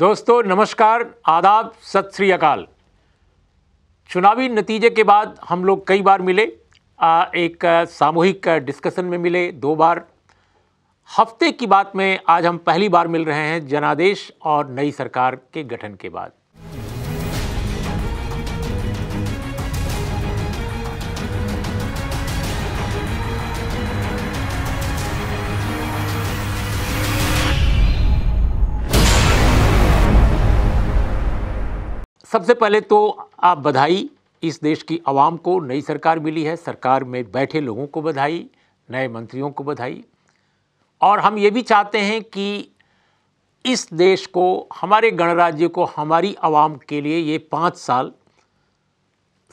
दोस्तों नमस्कार आदाब सत श्री अकाल चुनावी नतीजे के बाद हम लोग कई बार मिले आ, एक सामूहिक डिस्कशन में मिले दो बार हफ्ते की बात में आज हम पहली बार मिल रहे हैं जनादेश और नई सरकार के गठन के बाद सबसे पहले तो आप बधाई इस देश की आवाम को नई सरकार मिली है सरकार में बैठे लोगों को बधाई नए मंत्रियों को बधाई और हम ये भी चाहते हैं कि इस देश को हमारे गणराज्य को हमारी आवाम के लिए ये पाँच साल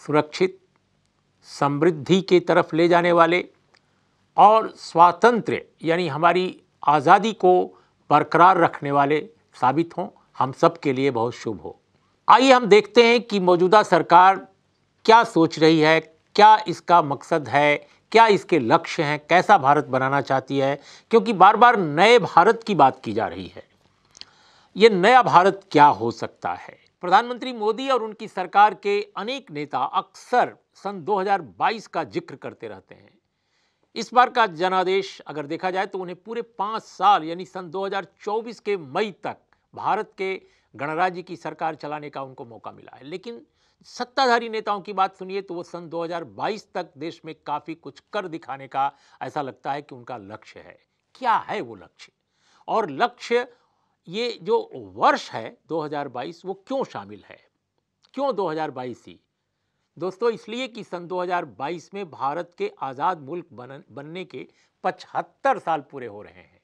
सुरक्षित समृद्धि के तरफ ले जाने वाले और स्वातंत्र यानी हमारी आज़ादी को बरकरार रखने वाले साबित हों हम सब के लिए बहुत शुभ हो आइए हम देखते हैं कि मौजूदा सरकार क्या सोच रही है क्या इसका मकसद है क्या इसके लक्ष्य हैं कैसा भारत बनाना चाहती है क्योंकि बार बार नए भारत की बात की जा रही है ये नया भारत क्या हो सकता है प्रधानमंत्री मोदी और उनकी सरकार के अनेक नेता अक्सर सन 2022 का जिक्र करते रहते हैं इस बार का जनादेश अगर देखा जाए तो उन्हें पूरे पाँच साल यानी सन 2024 के मई तक भारत के गणराज्य की सरकार चलाने का उनको मौका मिला है लेकिन सत्ताधारी नेताओं की बात सुनिए तो वो सन 2022 तक देश में काफ़ी कुछ कर दिखाने का ऐसा लगता है कि उनका लक्ष्य है क्या है वो लक्ष्य और लक्ष्य ये जो वर्ष है 2022 वो क्यों शामिल है क्यों 2022 ही दोस्तों इसलिए कि सन 2022 में भारत के आज़ाद मुल्क बन, बनने के पचहत्तर साल पूरे हो रहे हैं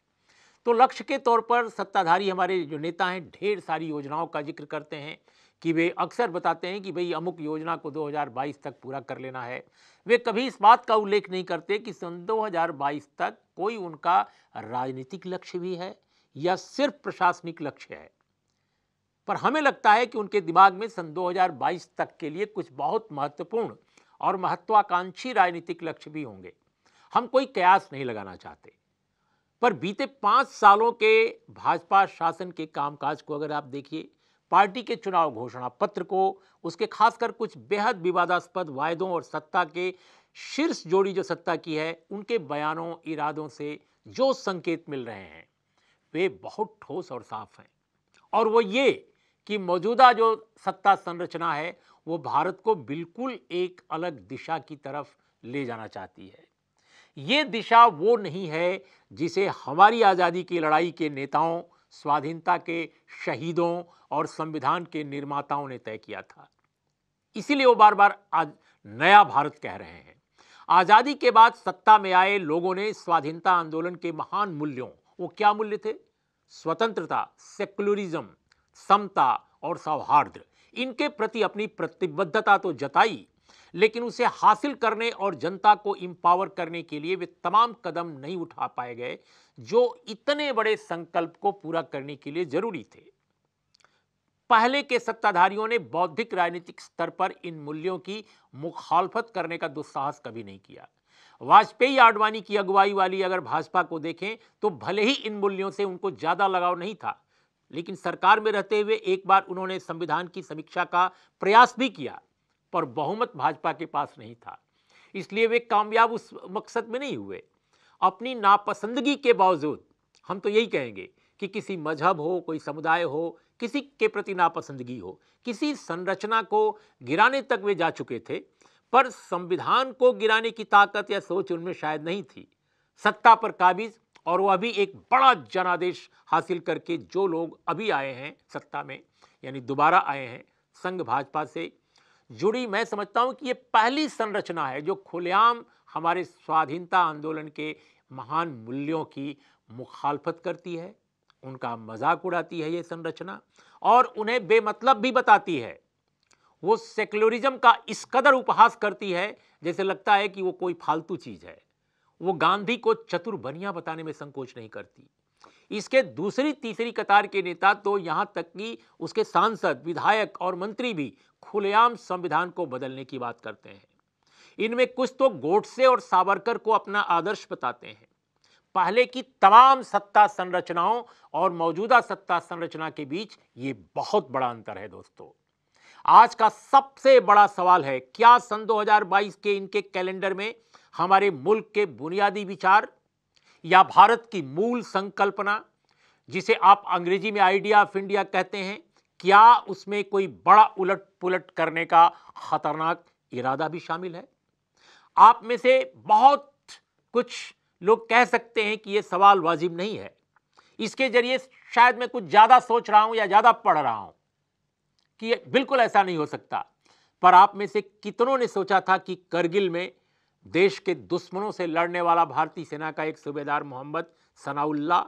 तो लक्ष्य के तौर पर सत्ताधारी हमारे जो नेता हैं ढेर सारी योजनाओं का जिक्र करते हैं कि वे अक्सर बताते हैं कि भाई अमुक योजना को 2022 तक पूरा कर लेना है वे कभी इस बात का उल्लेख नहीं करते कि सन 2022 तक कोई उनका राजनीतिक लक्ष्य भी है या सिर्फ प्रशासनिक लक्ष्य है पर हमें लगता है कि उनके दिमाग में सन 2022 तक के लिए कुछ बहुत महत्वपूर्ण और महत्वाकांक्षी राजनीतिक लक्ष्य भी होंगे हम कोई कयास नहीं लगाना चाहते पर बीते पाँच सालों के भाजपा शासन के कामकाज को अगर आप देखिए पार्टी के चुनाव घोषणा पत्र को उसके खासकर कुछ बेहद विवादास्पद वायदों और सत्ता के शीर्ष जोड़ी जो सत्ता की है उनके बयानों इरादों से जो संकेत मिल रहे हैं वे बहुत ठोस और साफ हैं और वो ये कि मौजूदा जो सत्ता संरचना है वो भारत को बिल्कुल एक अलग दिशा की तरफ ले जाना चाहती है ये दिशा वो नहीं है जिसे हमारी आज़ादी की लड़ाई के नेताओं स्वाधीनता के शहीदों और संविधान के निर्माताओं ने तय किया था इसीलिए वो बार बार आज नया भारत कह रहे हैं आज़ादी के बाद सत्ता में आए लोगों ने स्वाधीनता आंदोलन के महान मूल्यों वो क्या मूल्य थे स्वतंत्रता सेक्युलरिज्म समता और सौहार्द इनके प्रति अपनी प्रतिबद्धता तो जताई लेकिन उसे हासिल करने और जनता को इम्पावर करने के लिए वे तमाम कदम नहीं उठा पाए गए जो इतने बड़े संकल्प को पूरा करने के लिए जरूरी थे पहले के सत्ताधारियों ने बौद्धिक राजनीतिक स्तर पर इन मूल्यों की मुखालफत करने का दुस्साहस कभी नहीं किया वाजपेयी आडवाणी की अगुवाई वाली अगर भाजपा को देखें तो भले ही इन मूल्यों से उनको ज़्यादा लगाव नहीं था लेकिन सरकार में रहते हुए एक बार उन्होंने संविधान की समीक्षा का प्रयास भी किया पर बहुमत भाजपा के पास नहीं था इसलिए वे कामयाब उस मकसद में नहीं हुए अपनी नापसंदगी के बावजूद हम तो यही कहेंगे कि किसी मजहब हो कोई समुदाय हो किसी के प्रति नापसंदगी हो किसी संरचना को गिराने तक वे जा चुके थे पर संविधान को गिराने की ताकत या सोच उनमें शायद नहीं थी सत्ता पर काबिज और वह अभी एक बड़ा जनादेश हासिल करके जो लोग अभी आए हैं सत्ता में यानी दोबारा आए हैं संघ भाजपा से जुड़ी मैं समझता हूँ कि ये पहली संरचना है जो खुलेआम हमारे स्वाधीनता आंदोलन के महान मूल्यों की मुखालफत करती है उनका मजाक उड़ाती है ये संरचना और उन्हें बेमतलब भी बताती है वो सेक्युलरिज्म का इस कदर उपहास करती है जैसे लगता है कि वो कोई फालतू चीज़ है वो गांधी को चतुर बनिया बताने में संकोच नहीं करती इसके दूसरी तीसरी कतार के नेता तो यहाँ तक कि उसके सांसद विधायक और मंत्री भी खुलेआम संविधान को बदलने की बात करते हैं इनमें कुछ तो गोडसे और सावरकर को अपना आदर्श बताते हैं पहले की तमाम सत्ता संरचनाओं और मौजूदा सत्ता संरचना के बीच ये बहुत बड़ा अंतर है दोस्तों आज का सबसे बड़ा सवाल है क्या सन 2022 के इनके कैलेंडर में हमारे मुल्क के बुनियादी विचार या भारत की मूल संकल्पना जिसे आप अंग्रेजी में आइडिया ऑफ इंडिया कहते हैं क्या उसमें कोई बड़ा उलट पुलट करने का खतरनाक इरादा भी शामिल है आप में से बहुत कुछ लोग कह सकते हैं कि यह सवाल वाजिब नहीं है इसके जरिए शायद मैं कुछ ज़्यादा सोच रहा हूं या ज़्यादा पढ़ रहा हूं कि बिल्कुल ऐसा नहीं हो सकता पर आप में से कितनों ने सोचा था कि करगिल में देश के दुश्मनों से लड़ने वाला भारतीय सेना का एक सूबेदार मोहम्मद सनाउल्ला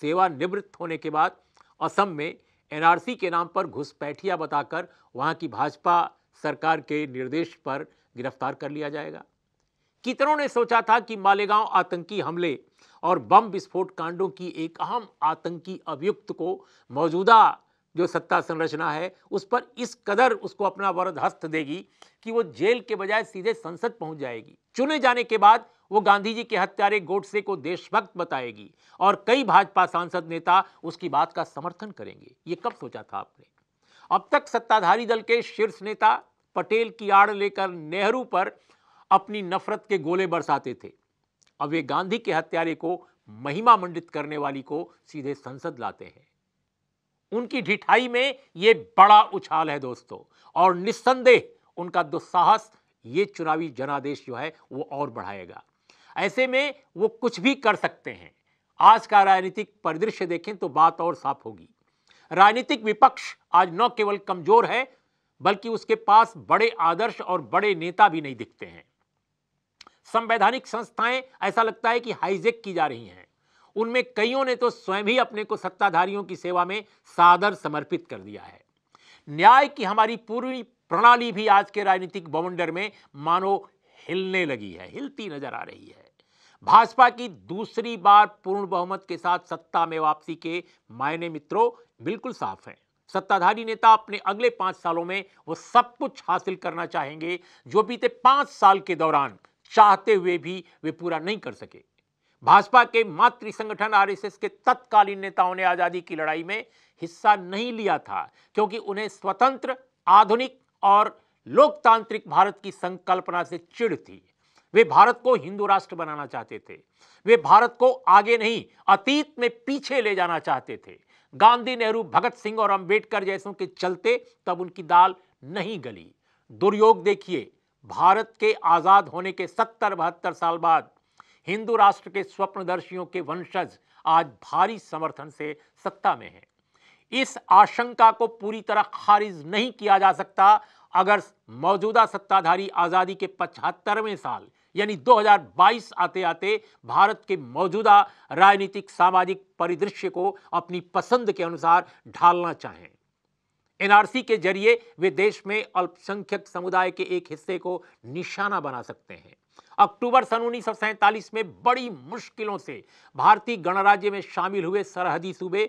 सेवा निवृत्त होने के बाद असम में एनआरसी के नाम पर घुसपैठिया बताकर वहां की भाजपा सरकार के निर्देश पर गिरफ्तार कर लिया जाएगा कितनों ने सोचा था कि मालेगांव आतंकी हमले और बम विस्फोट कांडों की एक अहम आतंकी अभियुक्त को मौजूदा जो सत्ता संरचना है उस पर इस कदर उसको अपना वरद हस्त देगी कि वो जेल के बजाय सीधे संसद पहुंच जाएगी चुने जाने के बाद वो गांधी जी के हत्यारे गोडसे को देशभक्त बताएगी और कई भाजपा सांसद नेता उसकी बात का समर्थन करेंगे ये कब सोचा था आपने अब तक सत्ताधारी दल के शीर्ष नेता पटेल की आड़ लेकर नेहरू पर अपनी नफरत के गोले बरसाते थे अब वे गांधी के हत्यारे को महिमा मंडित करने वाली को सीधे संसद लाते हैं उनकी ढिठाई में यह बड़ा उछाल है दोस्तों और निस्संदेह उनका दुस्साहस ये चुनावी जनादेश जो है वो और बढ़ाएगा ऐसे में वो कुछ भी कर सकते हैं आज का राजनीतिक परिदृश्य देखें तो बात और साफ होगी राजनीतिक विपक्ष आज न केवल कमजोर है बल्कि उसके पास बड़े आदर्श और बड़े नेता भी नहीं दिखते हैं संवैधानिक संस्थाएं ऐसा लगता है कि हाईजेक की जा रही हैं उनमें कईयों ने तो स्वयं ही अपने को सत्ताधारियों की सेवा में सादर समर्पित कर दिया है न्याय की हमारी पूरी प्रणाली भी आज के राजनीतिक बवंडर में मानो हिलने लगी है हिलती नजर आ रही है भाजपा की दूसरी बार पूर्ण बहुमत के साथ सत्ता में वापसी के मायने मित्रों बिल्कुल साफ हैं सत्ताधारी नेता अपने अगले पांच सालों में वो सब कुछ हासिल करना चाहेंगे जो बीते पांच साल के दौरान चाहते हुए भी वे पूरा नहीं कर सके भाजपा के मातृ संगठन आरएसएस के तत्कालीन नेताओं ने आजादी की लड़ाई में हिस्सा नहीं लिया था क्योंकि उन्हें स्वतंत्र आधुनिक और लोकतांत्रिक भारत की संकल्पना से चिड़ थी वे भारत को हिंदू राष्ट्र बनाना चाहते थे वे भारत को आगे नहीं अतीत में पीछे ले जाना चाहते थे गांधी नेहरू भगत सिंह और अंबेडकर जैसों के चलते तब उनकी दाल नहीं गली दुर्योग देखिए भारत के आज़ाद होने के सत्तर बहत्तर साल बाद हिंदू राष्ट्र के स्वप्नदर्शियों के वंशज आज भारी समर्थन से सत्ता में हैं इस आशंका को पूरी तरह खारिज नहीं किया जा सकता अगर मौजूदा सत्ताधारी आज़ादी के पचहत्तरवें साल यानी 2022 आते आते भारत के मौजूदा राजनीतिक सामाजिक परिदृश्य को अपनी पसंद के अनुसार ढालना चाहें एनआरसी के जरिए वे देश में अल्पसंख्यक समुदाय के एक हिस्से को निशाना बना सकते हैं अक्टूबर सन उन्नीस में बड़ी मुश्किलों से भारतीय गणराज्य में शामिल हुए सरहदी सूबे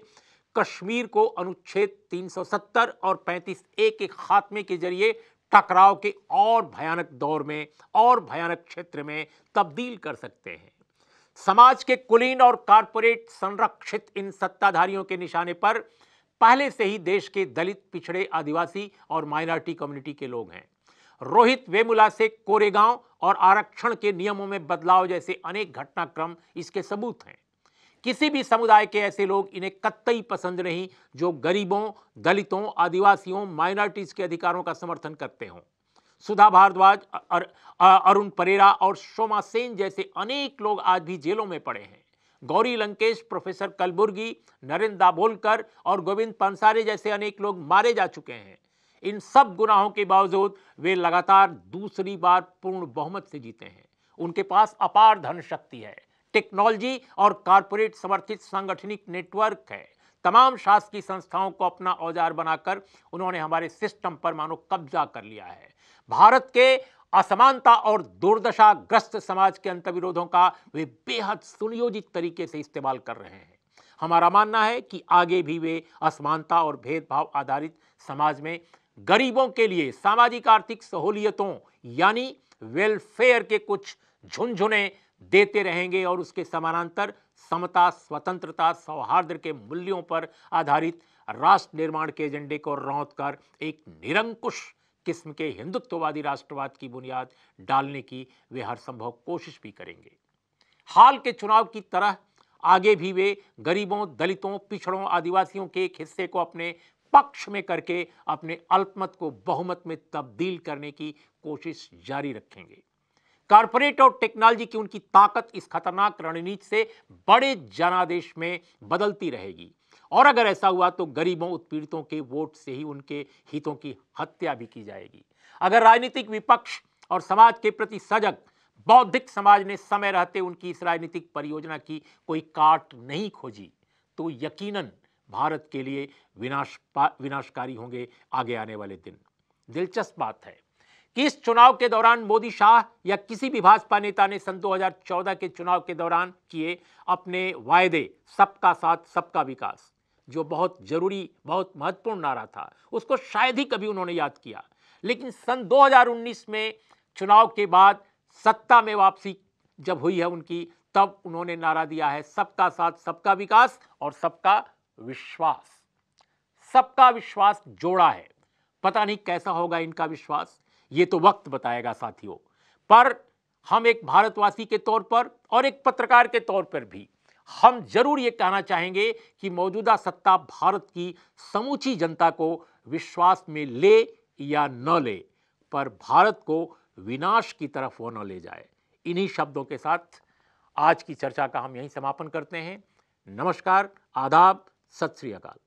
कश्मीर को अनुच्छेद 370 और 35 ए के खात्मे के जरिए टकराव के और भयानक दौर में और भयानक क्षेत्र में तब्दील कर सकते हैं समाज के कुलीन और कारपोरेट संरक्षित इन सत्ताधारियों के निशाने पर पहले से ही देश के दलित पिछड़े आदिवासी और माइनॉरिटी कम्युनिटी के लोग हैं रोहित वेमुला से कोरेगांव और आरक्षण के नियमों में बदलाव जैसे अनेक घटनाक्रम इसके सबूत हैं किसी भी समुदाय के ऐसे लोग इन्हें कतई पसंद नहीं जो गरीबों दलितों आदिवासियों माइनॉरिटीज के अधिकारों का समर्थन करते हों सुधा भारद्वाज अरुण परेरा और शोमा सेन जैसे अनेक लोग आज भी जेलों में पड़े हैं गौरी लंकेश प्रोफेसर कलबुर्गी नरेंद्र दाभोलकर और गोविंद पंसारे जैसे अनेक लोग मारे जा चुके हैं इन सब गुनाहों के बावजूद वे लगातार दूसरी बार पूर्ण बहुमत से जीते हैं उनके पास अपार धन शक्ति है टेक्नोलॉजी और कारपोरेट समर्थित सांगठनिक नेटवर्क है तमाम शासकीय संस्थाओं को अपना औजार बनाकर उन्होंने हमारे सिस्टम पर मानो कब्जा कर लिया है भारत के असमानता और दुर्दशाग्रस्त समाज के अंत विरोधों का वे बेहद सुनियोजित तरीके से इस्तेमाल कर रहे हैं हमारा मानना है कि आगे भी वे असमानता और भेदभाव आधारित समाज में गरीबों के लिए सामाजिक आर्थिक सहूलियतों यानी वेलफेयर के कुछ झुनझुने देते रहेंगे और उसके समानांतर समता स्वतंत्रता सौहार्द के मूल्यों पर आधारित राष्ट्र निर्माण के एजेंडे को रौत कर एक निरंकुश किस्म के हिंदुत्ववादी राष्ट्रवाद की बुनियाद डालने की वे हर संभव कोशिश भी करेंगे हाल के चुनाव की तरह आगे भी वे गरीबों दलितों पिछड़ों आदिवासियों के एक हिस्से को अपने पक्ष में करके अपने अल्पमत को बहुमत में तब्दील करने की कोशिश जारी रखेंगे कारपोरेट और टेक्नोलॉजी की उनकी ताकत इस खतरनाक रणनीति से बड़े जनादेश में बदलती रहेगी और अगर ऐसा हुआ तो गरीबों उत्पीड़ितों के वोट से ही उनके हितों की हत्या भी की जाएगी अगर राजनीतिक विपक्ष और समाज के प्रति सजग बौद्धिक समाज ने समय रहते उनकी इस राजनीतिक परियोजना की कोई काट नहीं खोजी तो यकीनन भारत के लिए विनाश विनाशकारी होंगे आगे आने वाले दिन दिलचस्प बात है कि इस चुनाव के दौरान मोदी शाह या किसी भी भाजपा नेता ने सन 2014 के चुनाव के दौरान किए अपने वायदे सबका साथ सबका विकास जो बहुत जरूरी बहुत महत्वपूर्ण नारा था उसको शायद ही कभी उन्होंने याद किया लेकिन सन 2019 में चुनाव के बाद सत्ता में वापसी जब हुई है उनकी तब उन्होंने नारा दिया है सबका साथ सबका विकास और सबका विश्वास सबका विश्वास जोड़ा है पता नहीं कैसा होगा इनका विश्वास ये तो वक्त बताएगा साथियों पर हम एक भारतवासी के तौर पर और एक पत्रकार के तौर पर भी हम जरूर ये कहना चाहेंगे कि मौजूदा सत्ता भारत की समूची जनता को विश्वास में ले या न ले पर भारत को विनाश की तरफ वो न ले जाए इन्हीं शब्दों के साथ आज की चर्चा का हम यहीं समापन करते हैं नमस्कार आदाब सत श्री अकाल